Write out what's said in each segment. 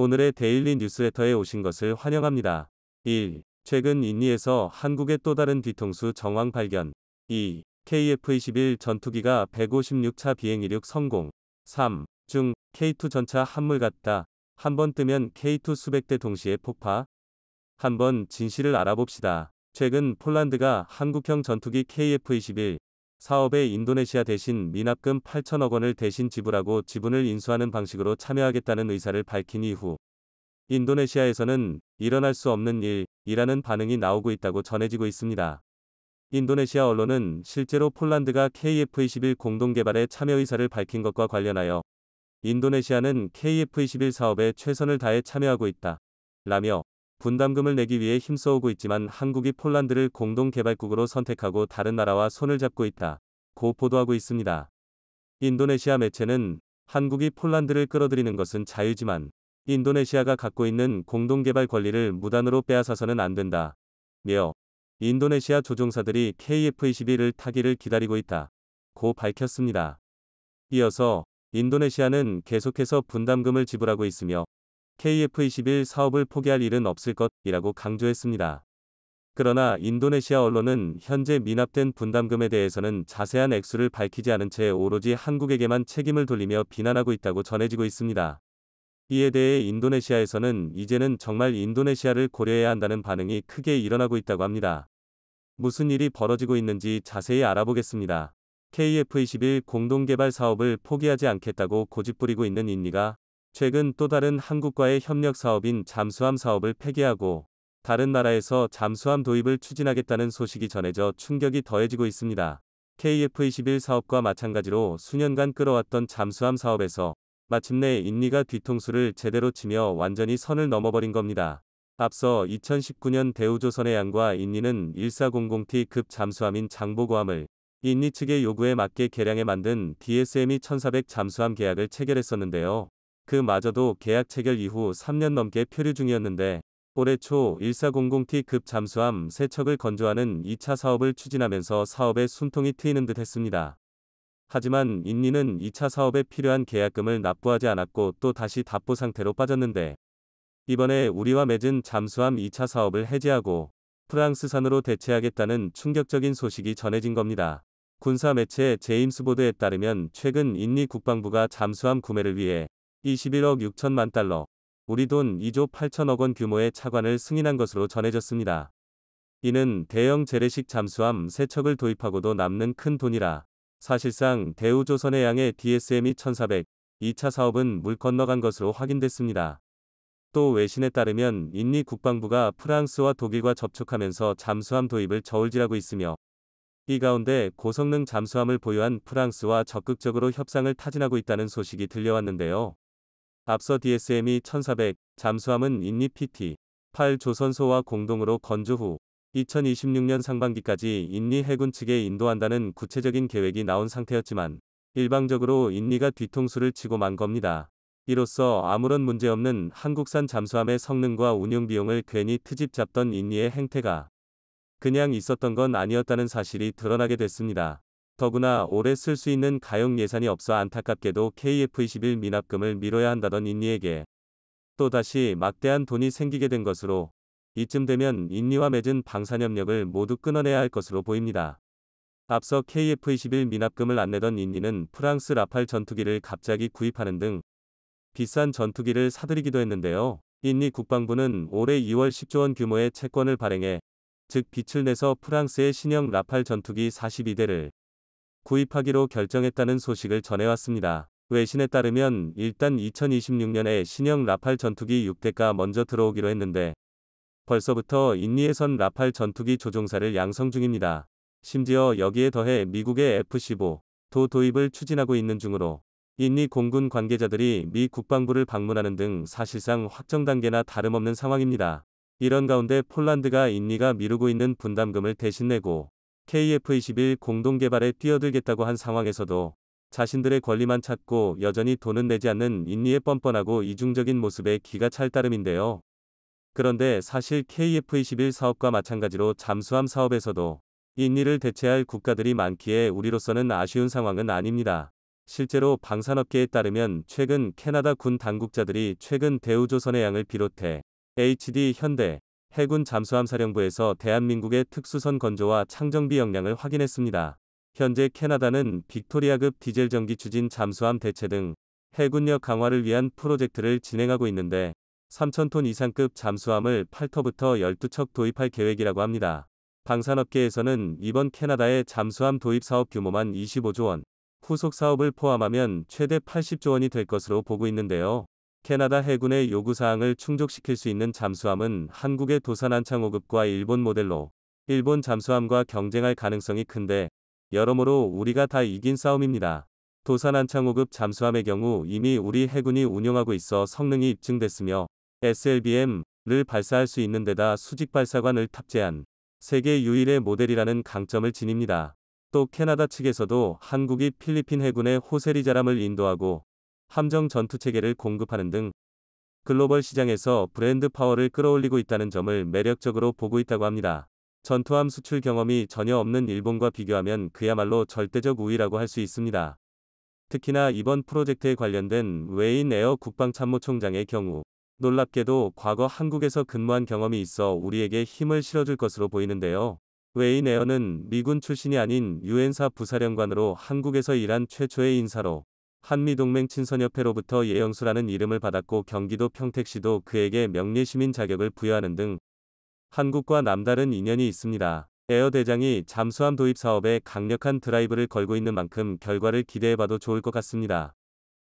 오늘의 데일리 뉴스레터에 오신 것을 환영합니다. 1. 최근 인니에서 한국의 또 다른 뒤통수 정황 발견. 2. KF-21 전투기가 156차 비행 이륙 성공. 3. 중 K2 전차 한물 같다. 한 번 뜨면 K2 수백 대 동시에 폭파. 한번 진실을 알아봅시다. 최근 폴란드가 한국형 전투기 KF-21 사업에 인도네시아 대신 미납금 8천억 원을 대신 지불하고 지분을 인수하는 방식으로 참여하겠다는 의사를 밝힌 이후 인도네시아에서는 일어날 수 없는 일이라는 반응이 나오고 있다고 전해지고 있습니다. 인도네시아 언론은 실제로 폴란드가 KF-21 공동개발에 참여 의사를 밝힌 것과 관련하여 인도네시아는 KF-21 사업에 최선을 다해 참여하고 있다. 라며 분담금을 내기 위해 힘써오고 있지만 한국이 폴란드를 공동개발국으로 선택하고 다른 나라와 손을 잡고 있다. 고 보도하고 있습니다. 인도네시아 매체는 한국이 폴란드를 끌어들이는 것은 자유지만 인도네시아가 갖고 있는 공동개발 권리를 무단으로 빼앗아서는 안 된다. 며 인도네시아 조종사들이 KF-21을 타기를 기다리고 있다. 고 밝혔습니다. 이어서 인도네시아는 계속해서 분담금을 지불하고 있으며 KF21 사업을 포기할 일은 없을 것이라고 강조했습니다. 그러나 인도네시아 언론은 현재 미납된 분담금에 대해서는 자세한 액수를 밝히지 않은 채 오로지 한국에게만 책임을 돌리며 비난하고 있다고 전해지고 있습니다. 이에 대해 인도네시아에서는 이제는 정말 인도네시아를 고려해야 한다는 반응이 크게 일어나고 있다고 합니다. 무슨 일이 벌어지고 있는지 자세히 알아보겠습니다. KF21 공동개발 사업을 포기하지 않겠다고 고집부리고 있는 인니가 최근 또 다른 한국과의 협력 사업인 잠수함 사업을 폐기하고 다른 나라에서 잠수함 도입을 추진하겠다는 소식이 전해져 충격이 더해지고 있습니다. KF-21 사업과 마찬가지로 수년간 끌어왔던 잠수함 사업에서 마침내 인니가 뒤통수를 제대로 치며 완전히 선을 넘어버린 겁니다. 앞서 2019년 대우조선의 양과 인니는 1400T 급 잠수함인 장보고함을 인니 측의 요구에 맞게 개량해 만든 DSME 1400 잠수함 계약을 체결했었는데요. 그마저도 계약 체결 이후 3년 넘게 표류 중이었는데 올해 초 1400T 급 잠수함 세척을 건조하는 2차 사업을 추진하면서 사업에 숨통이 트이는 듯 했습니다. 하지만 인니는 2차 사업에 필요한 계약금을 납부하지 않았고 또 다시 답보 상태로 빠졌는데 이번에 우리와 맺은 잠수함 2차 사업을 해제하고 프랑스산으로 대체하겠다는 충격적인 소식이 전해진 겁니다. 군사 매체 제임스 보드에 따르면 최근 인니 국방부가 잠수함 구매를 위해 21억 6천만 달러, 우리 돈 2조 8천억 원 규모의 차관을 승인한 것으로 전해졌습니다. 이는 대형 재래식 잠수함 세척을 도입하고도 남는 큰 돈이라 사실상 대우조선해 양의 DSM이 1400, 2차 사업은 물 건너간 것으로 확인됐습니다. 또 외신에 따르면 인니 국방부가 프랑스와 독일과 접촉하면서 잠수함 도입을 저울질하고 있으며 이 가운데 고성능 잠수함을 보유한 프랑스와 적극적으로 협상을 타진하고 있다는 소식이 들려왔는데요. 앞서 DSM이 1400, 잠수함은 인니 PT, 8 조선소와 공동으로 건조 후 2026년 상반기까지 인니 해군 측에 인도한다는 구체적인 계획이 나온 상태였지만 일방적으로 인니가 뒤통수를 치고 만 겁니다. 이로써 아무런 문제없는 한국산 잠수함의 성능과 운용 비용을 괜히 트집 잡던 인니의 행태가 그냥 있었던 건 아니었다는 사실이 드러나게 됐습니다. 더구나 올해 쓸수 있는 가용 예산이 없어 안타깝게도 KF21 미납금을 미뤄야 한다던 인니에게 또다시 막대한 돈이 생기게 된 것으로 이쯤 되면 인니와 맺은 방산협력을 모두 끊어내야 할 것으로 보입니다. 앞서 KF21 미납금을 안 내던 인니는 프랑스 라팔 전투기를 갑자기 구입하는 등 비싼 전투기를 사들이기도 했는데요. 인니 국방부는 올해 2월 10조 원 규모의 채권을 발행해 즉 빛을 내서 프랑스의 신형 라팔 전투기 42대를 구입하기로 결정했다는 소식을 전해왔습니다. 외신에 따르면 일단 2026년에 신형 라팔 전투기 6대가 먼저 들어오기로 했는데 벌써부터 인니에선 라팔 전투기 조종사를 양성 중입니다. 심지어 여기에 더해 미국의 F-15 도 도입을 추진하고 있는 중으로 인니 공군 관계자들이 미 국방부를 방문하는 등 사실상 확정 단계나 다름없는 상황입니다. 이런 가운데 폴란드가 인니가 미루고 있는 분담금을 대신 내고 KF21 공동개발에 뛰어들겠다고 한 상황에서도 자신들의 권리만 찾고 여전히 돈은 내지 않는 인리의 뻔뻔하고 이중적인 모습에 기가 찰 따름인데요. 그런데 사실 KF21 사업과 마찬가지로 잠수함 사업에서도 인리를 대체할 국가들이 많기에 우리로서는 아쉬운 상황은 아닙니다. 실제로 방산업계에 따르면 최근 캐나다 군 당국자들이 최근 대우조선해양을 비롯해 HD 현대, 해군 잠수함사령부에서 대한민국의 특수선 건조와 창정비 역량을 확인했습니다. 현재 캐나다는 빅토리아급 디젤 전기 추진 잠수함 대체 등 해군력 강화를 위한 프로젝트를 진행하고 있는데 3,000톤 이상급 잠수함을 8터부터 12척 도입할 계획이라고 합니다. 방산업계에서는 이번 캐나다의 잠수함 도입 사업 규모만 25조 원, 후속 사업을 포함하면 최대 80조 원이 될 것으로 보고 있는데요. 캐나다 해군의 요구사항을 충족시킬 수 있는 잠수함은 한국의 도산한창호급과 일본 모델로 일본 잠수함과 경쟁할 가능성이 큰데 여러모로 우리가 다 이긴 싸움입니다. 도산한창호급 잠수함의 경우 이미 우리 해군이 운용하고 있어 성능이 입증됐으며 SLBM를 발사할 수 있는 데다 수직 발사관을 탑재한 세계 유일의 모델이라는 강점을 지닙니다. 또 캐나다 측에서도 한국이 필리핀 해군의 호세리 자람을 인도하고 함정 전투 체계를 공급하는 등 글로벌 시장에서 브랜드 파워를 끌어올리고 있다는 점을 매력적으로 보고 있다고 합니다. 전투함 수출 경험이 전혀 없는 일본과 비교하면 그야말로 절대적 우위라고 할 수 있습니다. 특히나 이번 프로젝트에 관련된 웨인 에어 국방참모총장의 경우 놀랍게도 과거 한국에서 근무한 경험이 있어 우리에게 힘을 실어줄 것으로 보이는데요. 웨인 에어는 미군 출신이 아닌 유엔사 부사령관으로 한국에서 일한 최초의 인사로 한미동맹 친선협회로부터 예영수라는 이름을 받았고 경기도 평택시도 그에게 명예시민 자격을 부여하는 등 한국과 남다른 인연이 있습니다. 에어 대장이 잠수함 도입 사업에 강력한 드라이브를 걸고 있는 만큼 결과를 기대해봐도 좋을 것 같습니다.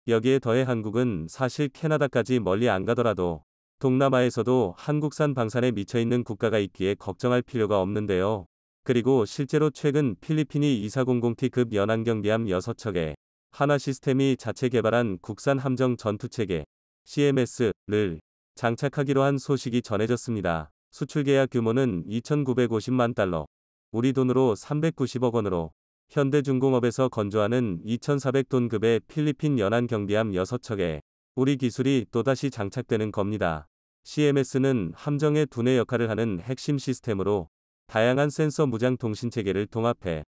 여기에 더해 한국은 사실 캐나다까지 멀리 안 가더라도 동남아에서도 한국산 방산에 미쳐있는 국가가 있기에 걱정할 필요가 없는데요. 그리고 실제로 최근 필리핀이 2400T급 연안경비함 6척에 하나 시스템이 자체 개발한 국산 함정 전투체계 CMS를 장착하기로 한 소식이 전해졌습니다. 수출 계약 규모는 2,950만 달러, 우리 돈으로 390억 원으로 현대중공업에서 건조하는 2,400톤급의 필리핀 연안 경비함 6척에 우리 기술이 또다시 장착되는 겁니다. CMS는 함정의 두뇌 역할을 하는 핵심 시스템으로 다양한 센서 무장 통신 체계를 통합해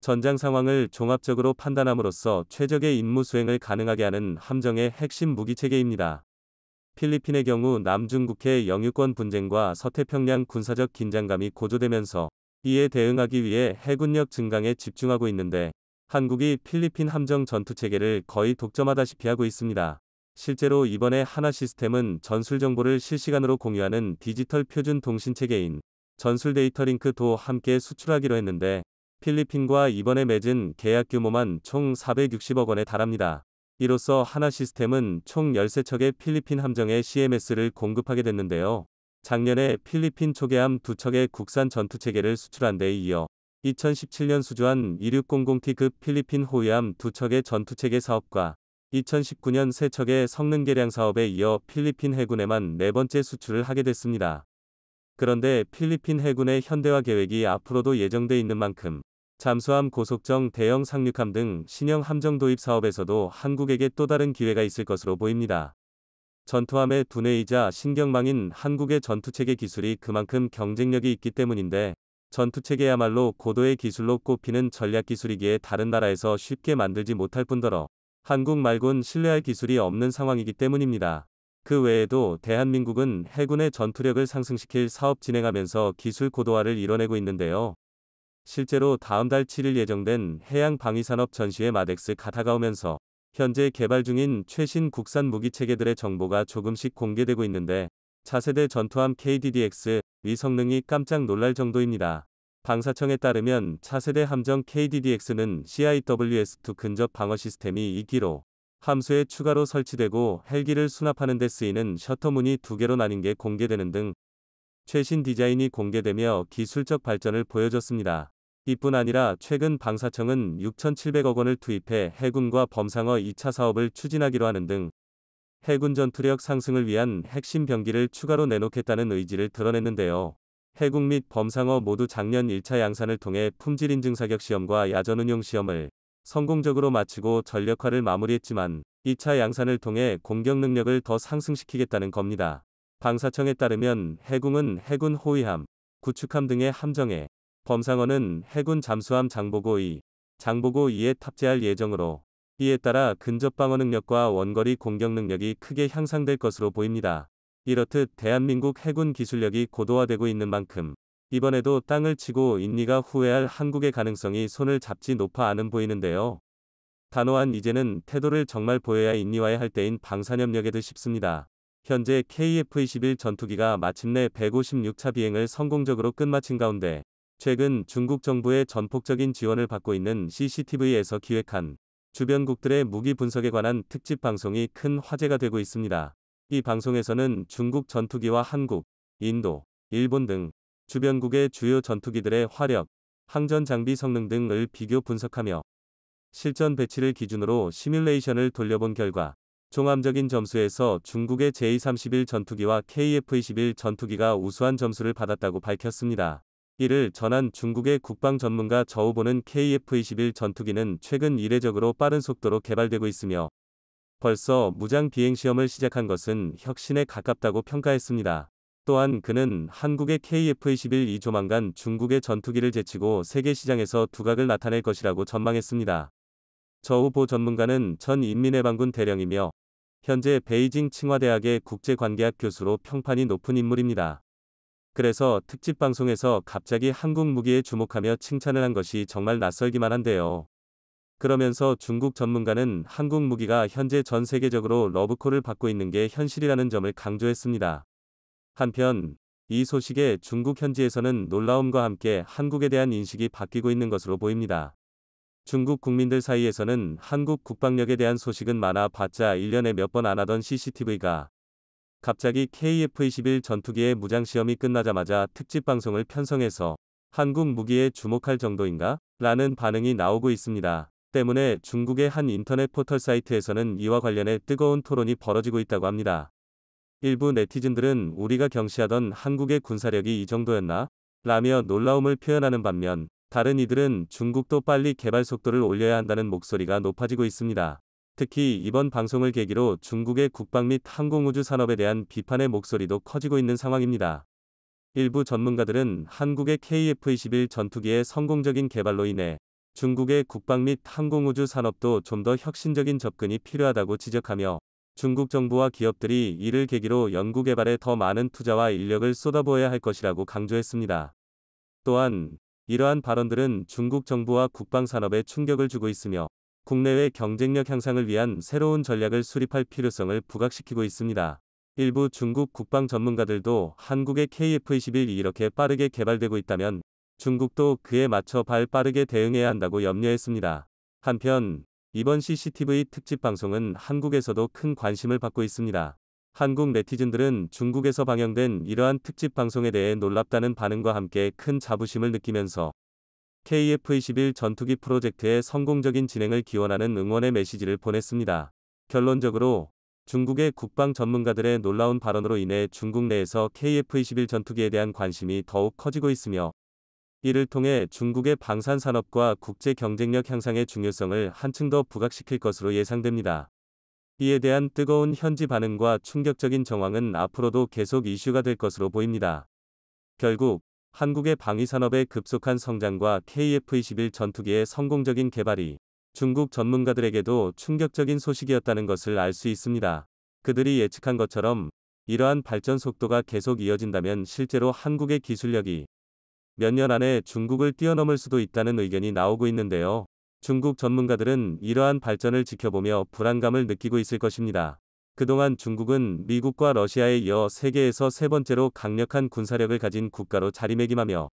전장 상황을 종합적으로 판단함으로써 최적의 임무 수행을 가능하게 하는 함정의 핵심 무기체계입니다. 필리핀의 경우 남중국해 영유권 분쟁과 서태평양 군사적 긴장감이 고조되면서 이에 대응하기 위해 해군력 증강에 집중하고 있는데 한국이 필리핀 함정 전투 체계를 거의 독점하다시피 하고 있습니다. 실제로 이번에 하나 시스템은 전술 정보를 실시간으로 공유하는 디지털 표준 통신 체계인 전술 데이터링크도 함께 수출하기로 했는데 필리핀과 이번에 맺은 계약 규모만 총 460억 원에 달합니다. 이로써 하나 시스템은 총 13척의 필리핀 함정에 CMS를 공급하게 됐는데요. 작년에 필리핀 초계함 두척의 국산 전투체계를 수출한 데 이어 2017년 수주한 2600T급 필리핀 호위함 두척의 전투체계 사업과 2019년 3척의 성능 개량 사업에 이어 필리핀 해군에만 네 번째 수출을 하게 됐습니다. 그런데 필리핀 해군의 현대화 계획이 앞으로도 예정돼 있는 만큼 잠수함 고속정 대형 상륙함 등 신형 함정 도입 사업에서도 한국에게 또 다른 기회가 있을 것으로 보입니다. 전투함의 두뇌이자 신경망인 한국의 전투체계 기술이 그만큼 경쟁력이 있기 때문인데 전투체계야말로 고도의 기술로 꼽히는 전략기술이기에 다른 나라에서 쉽게 만들지 못할 뿐더러 한국 말곤 신뢰할 기술이 없는 상황이기 때문입니다. 그 외에도 대한민국은 해군의 전투력을 상승시킬 사업 진행하면서 기술 고도화를 이뤄내고 있는데요. 실제로 다음 달 7일 예정된 해양방위산업 전시회 마덱스 가다가 오면서 현재 개발 중인 최신 국산 무기체계들의 정보가 조금씩 공개되고 있는데 차세대 전투함 KDDX 위 성능이 깜짝 놀랄 정도입니다. 방사청에 따르면 차세대 함정 KDDX는 CIWS2 근접 방어 시스템이 2기로 함수에 추가로 설치되고 헬기를 수납하는 데 쓰이는 셔터문이 2개로 나뉜 게 공개되는 등 최신 디자인이 공개되며 기술적 발전을 보여줬습니다. 이뿐 아니라 최근 방사청은 6,700억 원을 투입해 해군과 범상어 2차 사업을 추진하기로 하는 등 해군 전투력 상승을 위한 핵심 병기를 추가로 내놓겠다는 의지를 드러냈는데요. 해군 및 범상어 모두 작년 1차 양산을 통해 품질 인증 사격 시험과 야전 운용 시험을 성공적으로 마치고 전력화를 마무리했지만 2차 양산을 통해 공격 능력을 더 상승시키겠다는 겁니다. 방사청에 따르면 해군은 해군 호위함, 구축함 등의 함정에 범상어는 해군 잠수함 장보고 2, 장보고 2에 탑재할 예정으로 이에 따라 근접 방어 능력과 원거리 공격 능력이 크게 향상될 것으로 보입니다. 이렇듯 대한민국 해군 기술력이 고도화되고 있는 만큼 이번에도 땅을 치고 인니가 후회할 한국의 가능성이 손을 잡지 높아 않은 보이는데요. 단호한 이제는 태도를 정말 보여야 인니와의할 때인 방산협력에 도 싶습니다. 현재 KF-21 전투기가 마침내 156차 비행을 성공적으로 끝마친 가운데 최근 중국 정부의 전폭적인 지원을 받고 있는 CCTV에서 기획한 주변국들의 무기 분석에 관한 특집 방송이 큰 화제가 되고 있습니다. 이 방송에서는 중국 전투기와 한국, 인도, 일본 등 주변국의 주요 전투기들의 화력, 항전 장비 성능 등을 비교 분석하며 실전 배치를 기준으로 시뮬레이션을 돌려본 결과 종합적인 점수에서 중국의 j 3 1 전투기와 KF-21 전투기가 우수한 점수를 받았다고 밝혔습니다. 이를 전한 중국의 국방 전문가 저우보는 KF-21 전투기는 최근 이례적으로 빠른 속도로 개발되고 있으며 벌써 무장 비행 시험을 시작한 것은 혁신에 가깝다고 평가했습니다. 또한 그는 한국의 KF-21이 조만간 중국의 전투기를 제치고 세계 시장에서 두각을 나타낼 것이라고 전망했습니다. 저우보 전문가는 전 인민해방군 대령이며 현재 베이징 칭화대학의 국제관계학 교수로 평판이 높은 인물입니다. 그래서 특집 방송에서 갑자기 한국 무기에 주목하며 칭찬을 한 것이 정말 낯설기만 한데요. 그러면서 중국 전문가는 한국 무기가 현재 전 세계적으로 러브콜을 받고 있는 게 현실이라는 점을 강조했습니다. 한편 이 소식에 중국 현지에서는 놀라움과 함께 한국에 대한 인식이 바뀌고 있는 것으로 보입니다. 중국 국민들 사이에서는 한국 국방력에 대한 소식은 많아 봤자 1년에 몇 번 안 하던 CCTV가 갑자기 KF-21 전투기의 무장시험이 끝나자마자 특집 방송을 편성해서 한국 무기에 주목할 정도인가? 라는 반응이 나오고 있습니다. 때문에 중국의 한 인터넷 포털 사이트에서는 이와 관련해 뜨거운 토론이 벌어지고 있다고 합니다. 일부 네티즌들은 우리가 경시하던 한국의 군사력이 이 정도였나? 라며 놀라움을 표현하는 반면 다른 이들은 중국도 빨리 개발 속도를 올려야 한다는 목소리가 높아지고 있습니다. 특히 이번 방송을 계기로 중국의 국방 및 항공우주 산업에 대한 비판의 목소리도 커지고 있는 상황입니다. 일부 전문가들은 한국의 KF-21 전투기의 성공적인 개발로 인해 중국의 국방 및 항공우주 산업도 좀 더 혁신적인 접근이 필요하다고 지적하며 중국 정부와 기업들이 이를 계기로 연구개발에 더 많은 투자와 인력을 쏟아부어야 할 것이라고 강조했습니다. 또한 이러한 발언들은 중국 정부와 국방산업에 충격을 주고 있으며 국내외 경쟁력 향상을 위한 새로운 전략을 수립할 필요성을 부각시키고 있습니다. 일부 중국 국방 전문가들도 한국의 KF-21이 이렇게 빠르게 개발되고 있다면 중국도 그에 맞춰 발 빠르게 대응해야 한다고 염려했습니다. 한편 이번 CCTV 특집 방송은 한국에서도 큰 관심을 받고 있습니다. 한국 네티즌들은 중국에서 방영된 이러한 특집 방송에 대해 놀랍다는 반응과 함께 큰 자부심을 느끼면서 KF-21 전투기 프로젝트의 성공적인 진행을 기원하는 응원의 메시지를 보냈습니다. 결론적으로 중국의 국방 전문가들의 놀라운 발언으로 인해 중국 내에서 KF-21 전투기에 대한 관심이 더욱 커지고 있으며 이를 통해 중국의 방산 산업과 국제 경쟁력 향상의 중요성을 한층 더 부각시킬 것으로 예상됩니다. 이에 대한 뜨거운 현지 반응과 충격적인 정황은 앞으로도 계속 이슈가 될 것으로 보입니다. 결국 한국의 방위산업의 급속한 성장과 KF-21 전투기의 성공적인 개발이 중국 전문가들에게도 충격적인 소식이었다는 것을 알 수 있습니다. 그들이 예측한 것처럼 이러한 발전 속도가 계속 이어진다면 실제로 한국의 기술력이 몇 년 안에 중국을 뛰어넘을 수도 있다는 의견이 나오고 있는데요. 중국 전문가들은 이러한 발전을 지켜보며 불안감을 느끼고 있을 것입니다. 그동안 중국은 미국과 러시아에 이어 세계에서 세 번째로 강력한 군사력을 가진 국가로 자리매김하며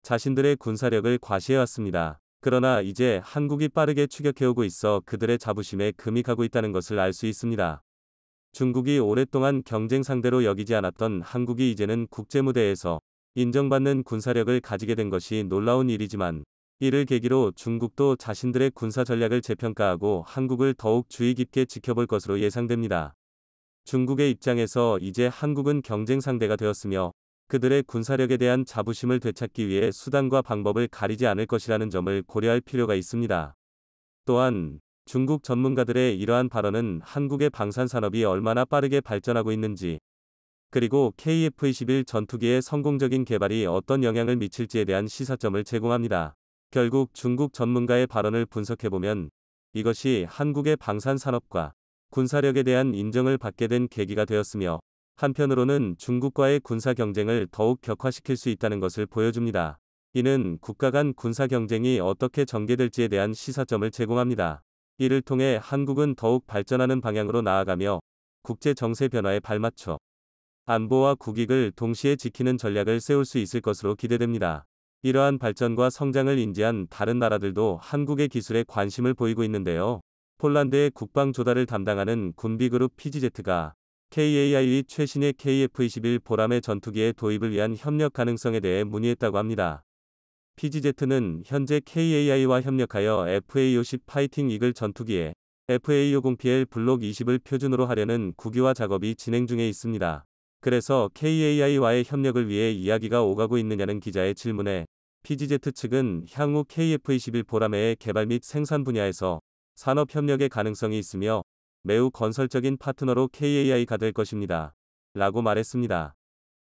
자신들의 군사력을 과시해왔습니다. 그러나 이제 한국이 빠르게 추격해오고 있어 그들의 자부심에 금이 가고 있다는 것을 알 수 있습니다. 중국이 오랫동안 경쟁 상대로 여기지 않았던 한국이 이제는 국제무대에서 인정받는 군사력을 가지게 된 것이 놀라운 일이지만 이를 계기로 중국도 자신들의 군사 전략을 재평가하고 한국을 더욱 주의 깊게 지켜볼 것으로 예상됩니다. 중국의 입장에서 이제 한국은 경쟁 상대가 되었으며 그들의 군사력에 대한 자부심을 되찾기 위해 수단과 방법을 가리지 않을 것이라는 점을 고려할 필요가 있습니다. 또한 중국 전문가들의 이러한 발언은 한국의 방산 산업이 얼마나 빠르게 발전하고 있는지 그리고 KF-21 전투기의 성공적인 개발이 어떤 영향을 미칠지에 대한 시사점을 제공합니다. 결국 중국 전문가의 발언을 분석해보면 이것이 한국의 방산 산업과 군사력에 대한 인정을 받게 된 계기가 되었으며 한편으로는 중국과의 군사 경쟁을 더욱 격화시킬 수 있다는 것을 보여줍니다. 이는 국가 간 군사 경쟁이 어떻게 전개될지에 대한 시사점을 제공합니다. 이를 통해 한국은 더욱 발전하는 방향으로 나아가며 국제 정세 변화에 발맞춰 안보와 국익을 동시에 지키는 전략을 세울 수 있을 것으로 기대됩니다. 이러한 발전과 성장을 인지한 다른 나라들도 한국의 기술에 관심을 보이고 있는데요. 폴란드의 국방 조달을 담당하는 군비그룹 PGZ가 KAI의 최신의 KF-21 보람의 전투기의 도입을 위한 협력 가능성에 대해 문의했다고 합니다. PGZ는 현재 KAI와 협력하여 FA-50 파이팅 이글 전투기에 FA-50PL 블록 20을 표준으로 하려는 국유화 작업이 진행 중에 있습니다. 그래서 KAI와의 협력을 위해 이야기가 오가고 있느냐는 기자의 질문에 PGZ 측은 향후 KF21 보라매의 개발 및 생산 분야에서 산업 협력의 가능성이 있으며 매우 건설적인 파트너로 KAI가 될 것입니다. 라고 말했습니다.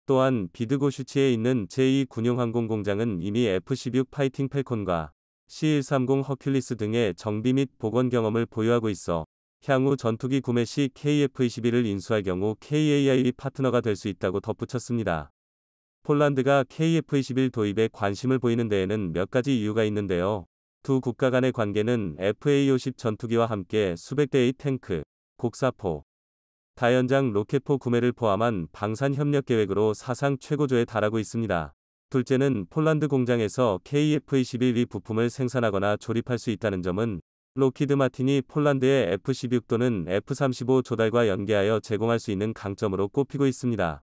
또한 비드고슈치에 있는 제2군용항공공장은 이미 F-16 파이팅 펠콘과 C-130 허큘리스 등의 정비 및 복원 경험을 보유하고 있어 향후 전투기 구매 시 KF-21을 인수할 경우 KAI 파트너가 될 수 있다고 덧붙였습니다. 폴란드가 KF-21 도입에 관심을 보이는 데에는 몇 가지 이유가 있는데요. 두 국가 간의 관계는 FA-50 전투기와 함께 수백 대의 탱크, 곡사포, 다연장 로켓포 구매를 포함한 방산 협력 계획으로 사상 최고조에 달하고 있습니다. 둘째는 폴란드 공장에서 KF-21이 부품을 생산하거나 조립할 수 있다는 점은 로키드 마틴이 폴란드의 F-16 또는 F-35 조달과 연계하여 제공할 수 있는 강점으로 꼽히고 있습니다.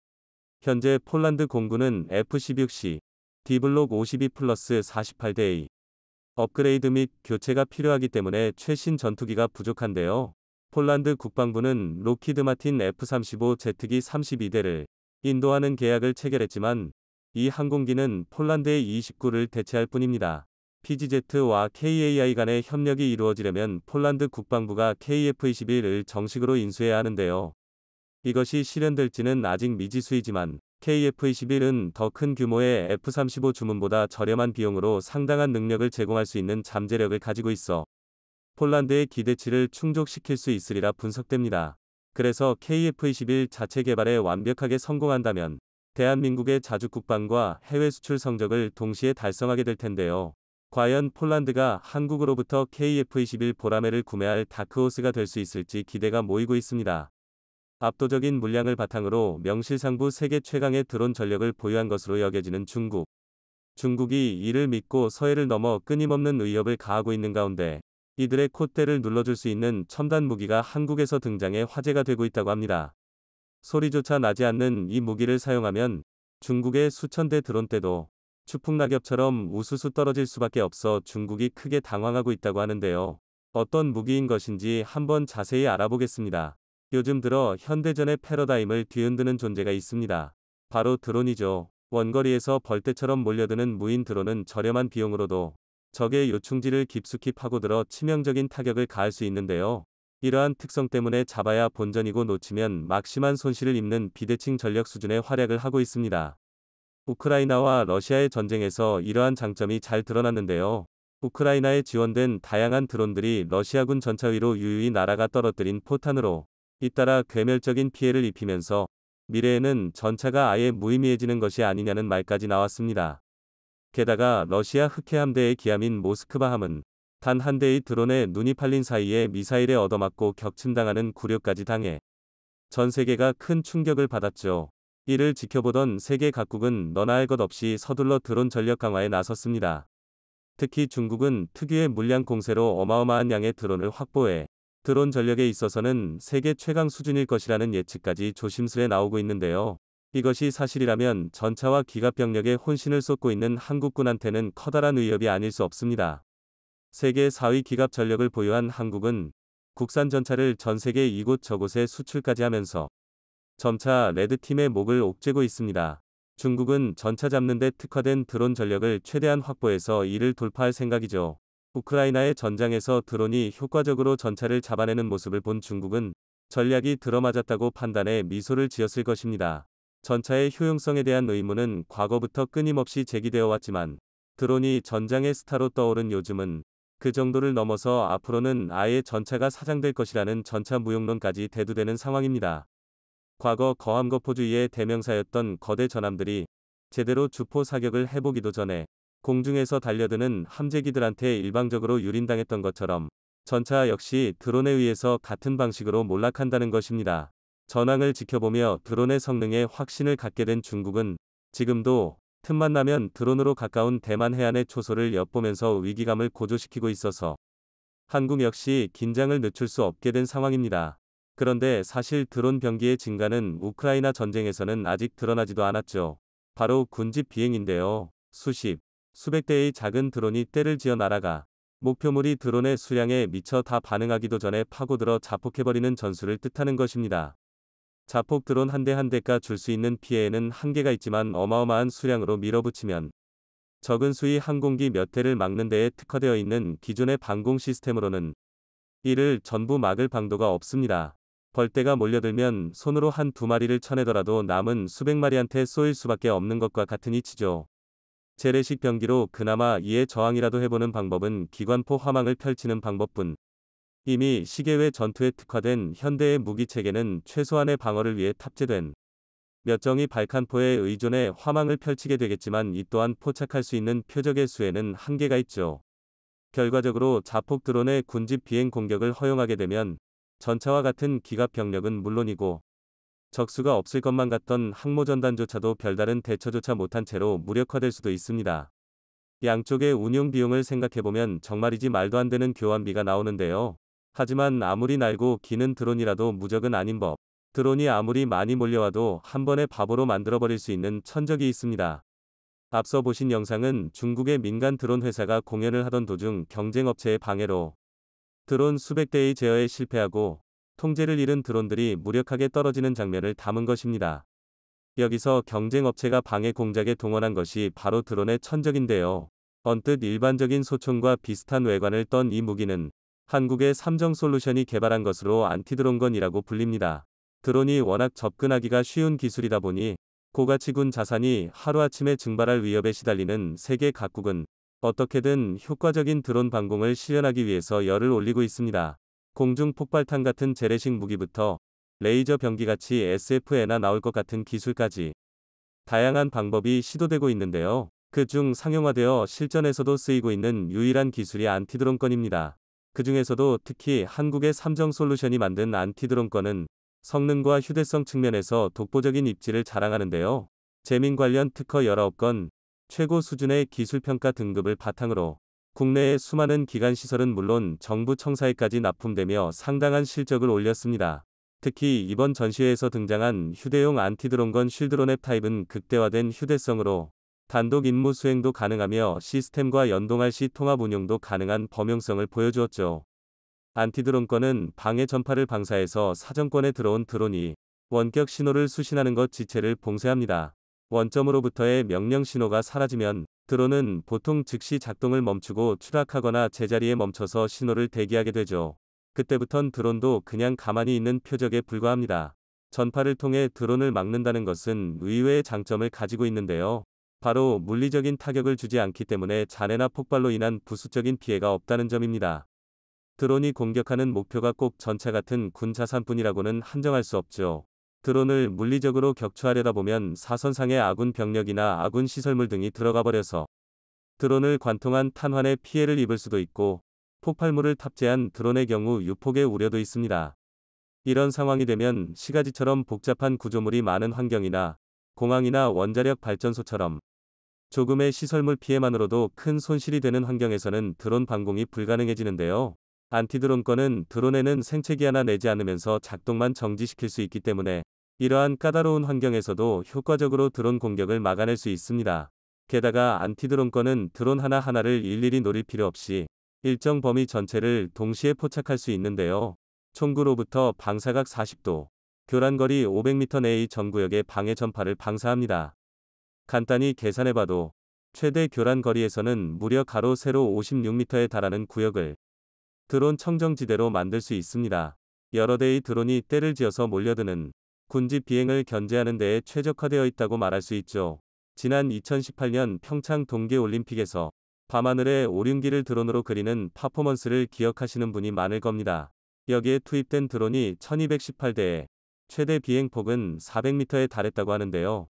현재 폴란드 공군은 F-16C D블록 52 플러스 48대2 업그레이드 및 교체가 필요하기 때문에 최신 전투기가 부족한데요. 폴란드 국방부는 로키드 마틴 F-35 제트기 32대를 인도하는 계약을 체결했지만 이 항공기는 폴란드의 29를 대체할 뿐입니다. PGZ와 KAI 간의 협력이 이루어지려면 폴란드 국방부가 KF-21을 정식으로 인수해야 하는데요. 이것이 실현될지는 아직 미지수이지만 KF-21은 더 큰 규모의 F-35 주문보다 저렴한 비용으로 상당한 능력을 제공할 수 있는 잠재력을 가지고 있어 폴란드의 기대치를 충족시킬 수 있으리라 분석됩니다. 그래서 KF-21 자체 개발에 완벽하게 성공한다면 대한민국의 자주 국방과 해외 수출 성적을 동시에 달성하게 될 텐데요. 과연 폴란드가 한국으로부터 KF-21 보라매를 구매할 다크호스가 될 수 있을지 기대가 모이고 있습니다. 압도적인 물량을 바탕으로 명실상부 세계 최강의 드론 전력을 보유한 것으로 여겨지는 중국. 중국이 이를 믿고 서해를 넘어 끊임없는 위협을 가하고 있는 가운데 이들의 콧대를 눌러줄 수 있는 첨단 무기가 한국에서 등장해 화제가 되고 있다고 합니다. 소리조차 나지 않는 이 무기를 사용하면 중국의 수천 대드론때도 추풍낙엽처럼 우수수 떨어질 수밖에 없어 중국이 크게 당황하고 있다고 하는데요. 어떤 무기인 것인지 한번 자세히 알아보겠습니다. 요즘 들어 현대전의 패러다임을 뒤흔드는 존재가 있습니다. 바로 드론이죠. 원거리에서 벌떼처럼 몰려드는 무인 드론은 저렴한 비용으로도 적의 요충지를 깊숙이 파고들어 치명적인 타격을 가할 수 있는데요. 이러한 특성 때문에 잡아야 본전이고 놓치면 막심한 손실을 입는 비대칭 전력 수준의 활약을 하고 있습니다. 우크라이나와 러시아의 전쟁에서 이러한 장점이 잘 드러났는데요. 우크라이나에 지원된 다양한 드론들이 러시아군 전차 위로 유유히 날아가 떨어뜨린 포탄으로 잇따라 괴멸적인 피해를 입히면서 미래에는 전차가 아예 무의미해지는 것이 아니냐는 말까지 나왔습니다. 게다가 러시아 흑해 함대의 기함인 모스크바함은 단 한 대의 드론에 눈이 팔린 사이에 미사일에 얻어맞고 격침당하는 구려까지 당해 전 세계가 큰 충격을 받았죠. 이를 지켜보던 세계 각국은 너나 할 것 없이 서둘러 드론 전력 강화에 나섰습니다. 특히 중국은 특유의 물량 공세로 어마어마한 양의 드론을 확보해 드론 전력에 있어서는 세계 최강 수준일 것이라는 예측까지 조심스레 나오고 있는데요. 이것이 사실이라면 전차와 기갑병력에 혼신을 쏟고 있는 한국군한테는 커다란 위협이 아닐 수 없습니다. 세계 4위 기갑 전력을 보유한 한국은 국산 전차를 전 세계 이곳저곳에 수출까지 하면서 점차 레드팀의 목을 옥죄고 있습니다. 중국은 전차 잡는 데 특화된 드론 전력을 최대한 확보해서 이를 돌파할 생각이죠. 우크라이나의 전장에서 드론이 효과적으로 전차를 잡아내는 모습을 본 중국은 전략이 들어맞았다고 판단해 미소를 지었을 것입니다. 전차의 효용성에 대한 의문은 과거부터 끊임없이 제기되어 왔지만 드론이 전장의 스타로 떠오른 요즘은 그 정도를 넘어서 앞으로는 아예 전차가 사장될 것이라는 전차 무용론까지 대두되는 상황입니다. 과거 거함거포주의의 대명사였던 거대 전함들이 제대로 주포 사격을 해보기도 전에 공중에서 달려드는 함재기들한테 일방적으로 유린당했던 것처럼 전차 역시 드론에 의해서 같은 방식으로 몰락한다는 것입니다. 전황을 지켜보며 드론의 성능에 확신을 갖게 된 중국은 지금도 틈만 나면 드론으로 가까운 대만 해안의 초소를 엿보면서 위기감을 고조시키고 있어서 한국 역시 긴장을 늦출 수 없게 된 상황입니다. 그런데 사실 드론 병기의 증가는 우크라이나 전쟁에서는 아직 드러나지도 않았죠. 바로 군집 비행인데요. 수십, 수백 대의 작은 드론이 때를 지어 날아가 목표물이 드론의 수량에 미쳐 다 반응하기도 전에 파고들어 자폭해버리는 전술을 뜻하는 것입니다. 자폭 드론 한 대 한 대가 줄 수 있는 피해에는 한계가 있지만 어마어마한 수량으로 밀어붙이면 적은 수의 항공기 몇 대를 막는 데에 특화되어 있는 기존의 방공 시스템으로는 이를 전부 막을 방도가 없습니다. 벌떼가 몰려들면 손으로 한 두 마리를 쳐내더라도 남은 수백 마리한테 쏘일 수밖에 없는 것과 같은 이치죠. 재래식 병기로 그나마 이에 저항이라도 해보는 방법은 기관포 화망을 펼치는 방법뿐 이미 시계외 전투에 특화된 현대의 무기체계는 최소한의 방어를 위해 탑재된 몇정이 발칸포에 의존해 화망을 펼치게 되겠지만 이 또한 포착할 수 있는 표적의 수에는 한계가 있죠. 결과적으로 자폭 드론의 군집 비행 공격을 허용하게 되면 전차와 같은 기갑 병력은 물론이고 적수가 없을 것만 같던 항모전단조차도 별다른 대처조차 못한 채로 무력화될 수도 있습니다. 양쪽의 운용 비용을 생각해보면 정말이지 말도 안 되는 교환비가 나오는데요. 하지만 아무리 날고 기는 드론이라도 무적은 아닌 법. 드론이 아무리 많이 몰려와도 한 번에 바보로 만들어버릴 수 있는 천적이 있습니다. 앞서 보신 영상은 중국의 민간 드론 회사가 공연을 하던 도중 경쟁업체의 방해로 드론 수백 대의 제어에 실패하고 통제를 잃은 드론들이 무력하게 떨어지는 장면을 담은 것입니다. 여기서 경쟁업체가 방해 공작에 동원한 것이 바로 드론의 천적인데요. 언뜻 일반적인 소총과 비슷한 외관을 떤 이 무기는 한국의 삼정솔루션이 개발한 것으로 안티드론건이라고 불립니다. 드론이 워낙 접근하기가 쉬운 기술이다 보니 고가치군 자산이 하루아침에 증발할 위협에 시달리는 세계 각국은 어떻게든 효과적인 드론 방공을 실현하기 위해서 열을 올리고 있습니다. 공중 폭발탄 같은 재래식 무기부터 레이저 병기같이 SF에나 나올 것 같은 기술까지 다양한 방법이 시도되고 있는데요. 그 중 상용화되어 실전에서도 쓰이고 있는 유일한 기술이 안티드론건입니다. 그 중에서도 특히 한국의 삼정 솔루션이 만든 안티드론건은 성능과 휴대성 측면에서 독보적인 입지를 자랑하는데요. 재민 관련 특허 19건, 최고 수준의 기술평가 등급을 바탕으로 국내의 수많은 기관시설은 물론 정부 청사에까지 납품되며 상당한 실적을 올렸습니다. 특히 이번 전시회에서 등장한 휴대용 안티드론건 쉴드론앱 타입은 극대화된 휴대성으로 단독 임무 수행도 가능하며 시스템과 연동할 시 통합 운용도 가능한 범용성을 보여주었죠. 안티드론건은 방해 전파를 방사해서 사정권에 들어온 드론이 원격 신호를 수신하는 것 지체를 봉쇄합니다. 원점으로부터의 명령 신호가 사라지면 드론은 보통 즉시 작동을 멈추고 추락하거나 제자리에 멈춰서 신호를 대기하게 되죠. 그때부턴 드론도 그냥 가만히 있는 표적에 불과합니다. 전파를 통해 드론을 막는다는 것은 의외의 장점을 가지고 있는데요. 바로 물리적인 타격을 주지 않기 때문에 잔해나 폭발로 인한 부수적인 피해가 없다는 점입니다. 드론이 공격하는 목표가 꼭 전차 같은 군사산뿐이라고는 한정할 수 없죠. 드론을 물리적으로 격추하려다 보면 사선상의 아군 병력이나 아군 시설물 등이 들어가 버려서 드론을 관통한 탄환에 피해를 입을 수도 있고 폭발물을 탑재한 드론의 경우 유폭의 우려도 있습니다. 이런 상황이 되면 시가지처럼 복잡한 구조물이 많은 환경이나 공항이나 원자력 발전소처럼 조금의 시설물 피해만으로도 큰 손실이 되는 환경에서는 드론 방공이 불가능해지는데요. 안티드론권은 드론에는 생체기 하나 내지 않으면서 작동만 정지시킬 수 있기 때문에 이러한 까다로운 환경에서도 효과적으로 드론 공격을 막아낼 수 있습니다. 게다가 안티드론권은 드론 하나하나를 일일이 노릴 필요 없이 일정 범위 전체를 동시에 포착할 수 있는데요. 총구로부터 방사각 40도, 교란거리 500m 내의 전구역의 방해 전파를 방사합니다. 간단히 계산해봐도 최대 교란거리에서는 무려 가로 세로 56m에 달하는 구역을 드론 청정지대로 만들 수 있습니다. 여러 대의 드론이 때를 지어서 몰려드는 군지 비행을 견제하는 데에 최적화되어 있다고 말할 수 있죠. 지난 2018년 평창 동계올림픽에서 밤하늘의 오륜기를 드론으로 그리는 파포먼스를 기억하시는 분이 많을 겁니다. 여기에 투입된 드론이 1218대에 최대 비행폭은 400m에 달했다고 하는데요.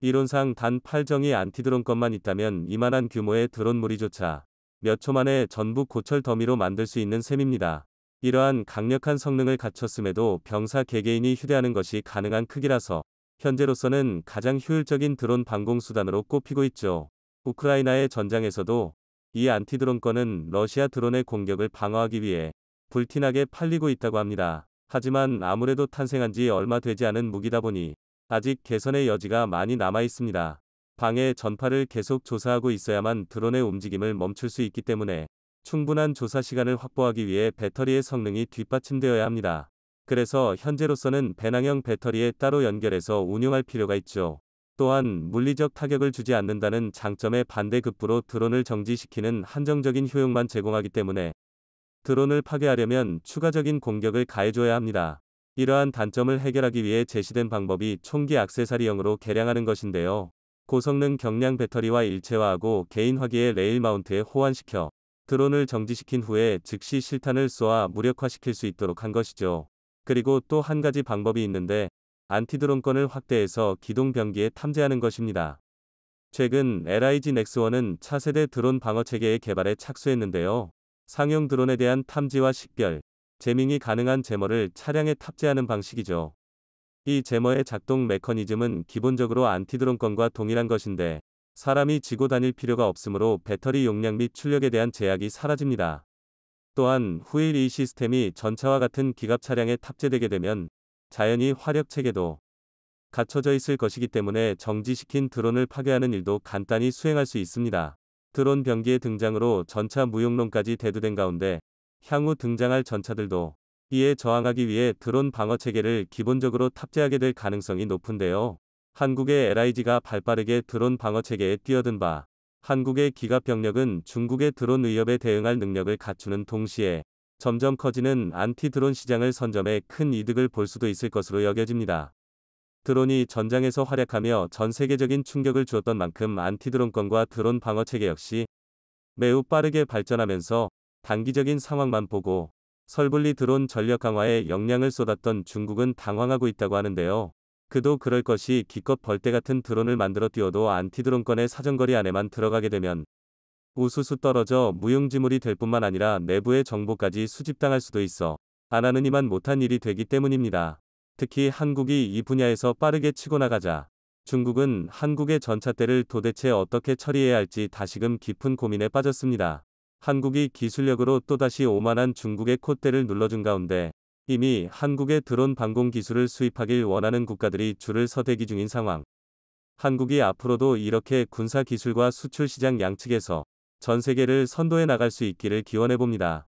이론상 단 8정의 안티드론것만 있다면 이만한 규모의 드론 무리조차 몇초 만에 전부 고철 더미로 만들 수 있는 셈입니다. 이러한 강력한 성능을 갖췄음에도 병사 개개인이 휴대하는 것이 가능한 크기라서 현재로서는 가장 효율적인 드론 방공 수단으로 꼽히고 있죠. 우크라이나의 전장에서도 이안티드론권은 러시아 드론의 공격을 방어하기 위해 불티나게 팔리고 있다고 합니다. 하지만 아무래도 탄생한 지 얼마 되지 않은 무기다 보니 아직 개선의 여지가 많이 남아 있습니다. 방해 전파를 계속 조사하고 있어야만 드론의 움직임을 멈출 수 있기 때문에 충분한 조사 시간을 확보하기 위해 배터리의 성능이 뒷받침되어야 합니다. 그래서 현재로서는 배낭형 배터리에 따로 연결해서 운용할 필요가 있죠. 또한 물리적 타격을 주지 않는다는 장점의 반대급부로 드론을 정지시키는 한정적인 효용만 제공하기 때문에 드론을 파괴하려면 추가적인 공격을 가해줘야 합니다. 이러한 단점을 해결하기 위해 제시된 방법이 총기 악세사리형으로 개량하는 것인데요. 고성능 경량 배터리와 일체화하고 개인 화기의 레일 마운트에 호환시켜 드론을 정지시킨 후에 즉시 실탄을 쏘아 무력화시킬 수 있도록 한 것이죠. 그리고 또 한 가지 방법이 있는데 안티드론권을 확대해서 기동 병기에 탐지하는 것입니다. 최근 LIG n 넥스1은 차세대 드론 방어 체계의 개발에 착수했는데요. 상용 드론에 대한 탐지와 식별, 재밍이 가능한 제머를 차량에 탑재하는 방식이죠. 이 제머의 작동 메커니즘은 기본적으로 안티드론건과 동일한 것인데 사람이 지고 다닐 필요가 없으므로 배터리 용량 및 출력에 대한 제약이 사라집니다. 또한 후일 이 시스템이 전차와 같은 기갑 차량에 탑재되게 되면 자연히 화력 체계도 갖춰져 있을 것이기 때문에 정지시킨 드론을 파괴하는 일도 간단히 수행할 수 있습니다. 드론 병기의 등장으로 전차 무용론까지 대두된 가운데 향후 등장할 전차들도 이에 저항하기 위해 드론 방어 체계를 기본적으로 탑재하게 될 가능성이 높은데요. 한국의 LIG가 발빠르게 드론 방어 체계에 뛰어든 바 한국의 기갑 병력은 중국의 드론 위협에 대응할 능력을 갖추는 동시에 점점 커지는 안티 드론 시장을 선점해 큰 이득을 볼 수도 있을 것으로 여겨집니다. 드론이 전장에서 활약하며 전 세계적인 충격을 주었던 만큼 안티 드론권과 드론 방어 체계 역시 매우 빠르게 발전하면서 단기적인 상황만 보고 설불리 드론 전력 강화에 역량을 쏟았던 중국은 당황하고 있다고 하는데요. 그도 그럴 것이 기껏 벌떼 같은 드론을 만들어 띄워도 안티드론권의 사정거리 안에만 들어가게 되면 우수수 떨어져 무용지물이 될 뿐만 아니라 내부의 정보까지 수집당할 수도 있어 안 하는 이만 못한 일이 되기 때문입니다. 특히 한국이 이 분야에서 빠르게 치고 나가자 중국은 한국의 전차대를 도대체 어떻게 처리해야 할지 다시금 깊은 고민에 빠졌습니다. 한국이 기술력으로 또다시 오만한 중국의 콧대를 눌러준 가운데 이미 한국의 드론 방공 기술을 수입하길 원하는 국가들이 줄을 서대기 중인 상황. 한국이 앞으로도 이렇게 군사 기술과 수출 시장 양측에서 전 세계를 선도해 나갈 수 있기를 기원해 봅니다.